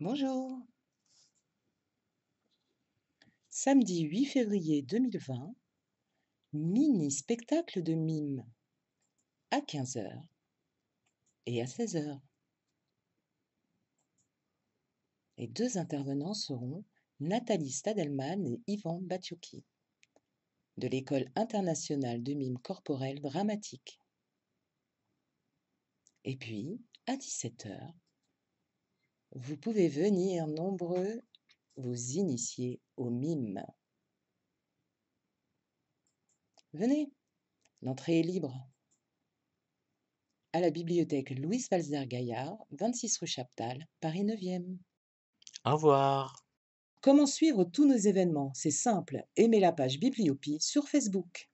Bonjour. Samedi 8 février 2020, mini-spectacle de mime à 15h et à 16h. Les deux intervenants seront Nathalie Stadelman et Yvan Batiouki de l'École internationale de mime corporelle dramatique. Et puis, à 17h, vous pouvez venir nombreux vous initier au mimes. Venez, l'entrée est libre. À la bibliothèque louis Valzer Gaillard, 26 rue Chaptal, Paris 9e. Au revoir. Comment suivre tous nos événements C'est simple, aimez la page Bibliopie sur Facebook.